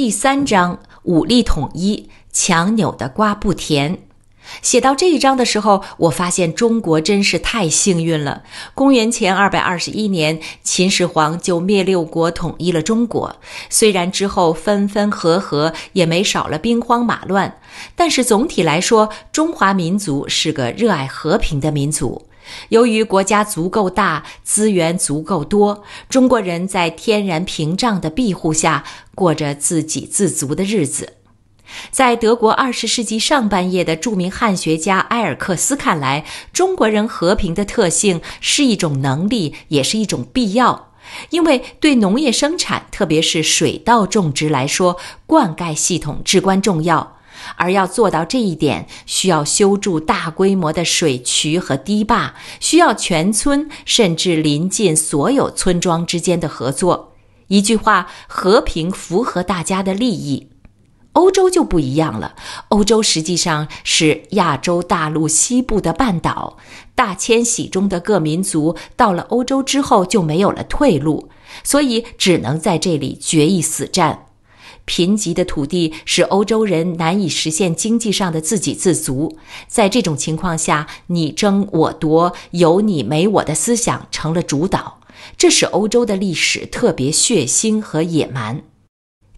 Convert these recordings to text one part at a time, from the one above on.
第三章武力统一，强扭的瓜不甜。写到这一章的时候，我发现中国真是太幸运了。公元前二百二十一年，秦始皇就灭六国，统一了中国。虽然之后分分合合，也没少了兵荒马乱，但是总体来说，中华民族是个热爱和平的民族。由于国家足够大，资源足够多，中国人在天然屏障的庇护下过着自给自足的日子。在德国二十世纪上半叶的著名汉学家埃尔克斯看来，中国人和平的特性是一种能力，也是一种必要，因为对农业生产，特别是水稻种植来说，灌溉系统至关重要。而要做到这一点，需要修筑大规模的水渠和堤坝，需要全村甚至邻近所有村庄之间的合作。一句话，和平符合大家的利益。欧洲就不一样了，欧洲实际上是亚洲大陆西部的半岛。大迁徙中的各民族到了欧洲之后就没有了退路，所以只能在这里决一死战。贫瘠的土地使欧洲人难以实现经济上的自给自足，在这种情况下，你争我夺、有你没我的思想成了主导，这使欧洲的历史特别血腥和野蛮。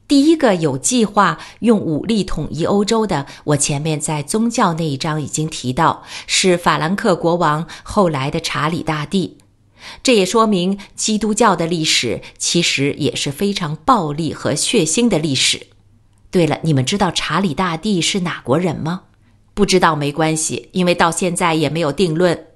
第一个有计划用武力统一欧洲的，我前面在宗教那一章已经提到，是法兰克国王后来的查理大帝。这也说明基督教的历史其实也是非常暴力和血腥的历史。对了，你们知道查理大帝是哪国人吗？不知道没关系，因为到现在也没有定论。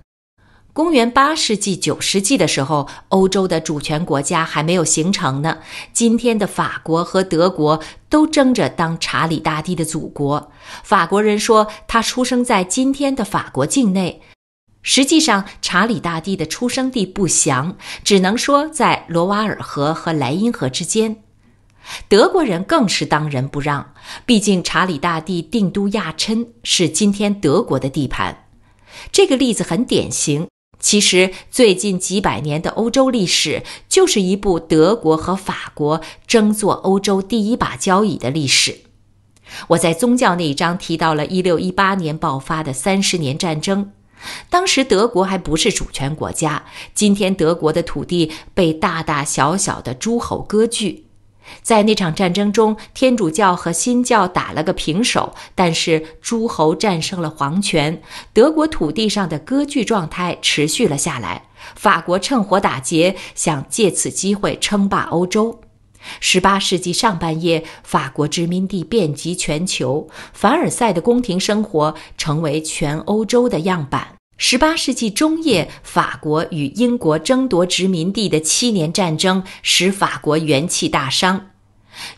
公元八世纪、九世纪的时候，欧洲的主权国家还没有形成呢。今天的法国和德国都争着当查理大帝的祖国。法国人说他出生在今天的法国境内。实际上，查理大帝的出生地不详，只能说在罗瓦尔河和莱茵河之间。德国人更是当仁不让，毕竟查理大帝定都亚琛是今天德国的地盘。这个例子很典型。其实，最近几百年的欧洲历史就是一部德国和法国争做欧洲第一把交椅的历史。我在宗教那一章提到了1618年爆发的三十年战争。当时德国还不是主权国家。今天德国的土地被大大小小的诸侯割据。在那场战争中，天主教和新教打了个平手，但是诸侯战胜了皇权。德国土地上的割据状态持续了下来。法国趁火打劫，想借此机会称霸欧洲。18世纪上半叶，法国殖民地遍及全球，凡尔赛的宫廷生活成为全欧洲的样板。18世纪中叶，法国与英国争夺殖民地的七年战争使法国元气大伤。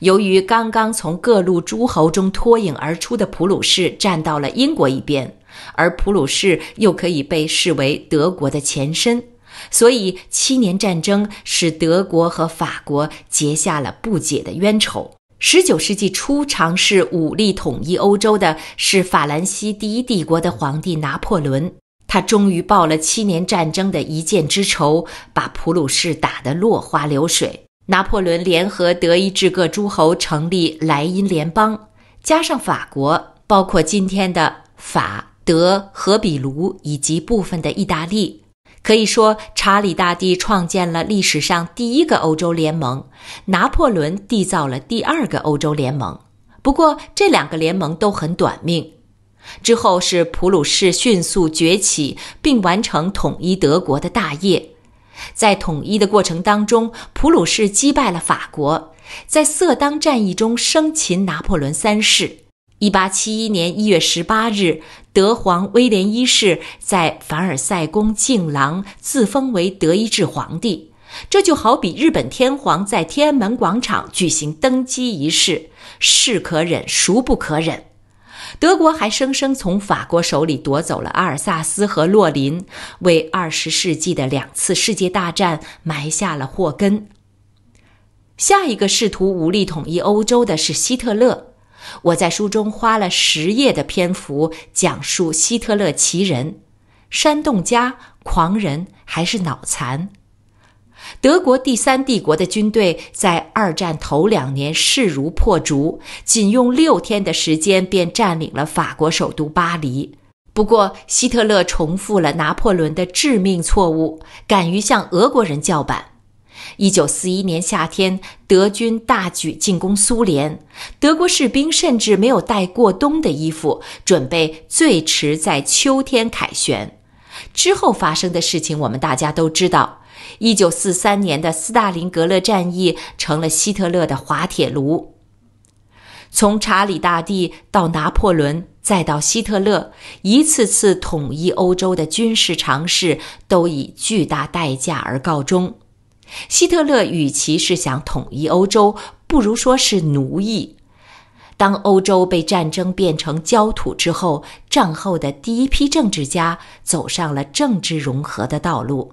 由于刚刚从各路诸侯中脱颖而出的普鲁士站到了英国一边，而普鲁士又可以被视为德国的前身。所以，七年战争使德国和法国结下了不解的冤仇。十九世纪初，尝试武力统一欧洲的是法兰西第一帝国的皇帝拿破仑。他终于报了七年战争的一箭之仇，把普鲁士打得落花流水。拿破仑联合德意志各诸侯成立莱茵联邦，加上法国，包括今天的法、德和比卢，以及部分的意大利。可以说，查理大帝创建了历史上第一个欧洲联盟，拿破仑缔造了第二个欧洲联盟。不过，这两个联盟都很短命。之后是普鲁士迅速崛起，并完成统一德国的大业。在统一的过程当中，普鲁士击败了法国，在色当战役中生擒拿破仑三世。一八七一年一月十八日，德皇威廉一世在凡尔赛宫敬廊自封为德意志皇帝，这就好比日本天皇在天安门广场举行登基仪式。是可忍，孰不可忍？德国还生生从法国手里夺走了阿尔萨斯和洛林，为二十世纪的两次世界大战埋下了祸根。下一个试图武力统一欧洲的是希特勒。我在书中花了十页的篇幅讲述希特勒：奇人、煽动家、狂人还是脑残？德国第三帝国的军队在二战头两年势如破竹，仅用六天的时间便占领了法国首都巴黎。不过，希特勒重复了拿破仑的致命错误，敢于向俄国人叫板。一九四一年夏天，德军大举进攻苏联，德国士兵甚至没有带过冬的衣服，准备最迟在秋天凯旋。之后发生的事情，我们大家都知道。一九四三年的斯大林格勒战役成了希特勒的滑铁卢。从查理大帝到拿破仑，再到希特勒，一次次统一欧洲的军事尝试，都以巨大代价而告终。希特勒与其是想统一欧洲，不如说是奴役。当欧洲被战争变成焦土之后，战后的第一批政治家走上了政治融合的道路。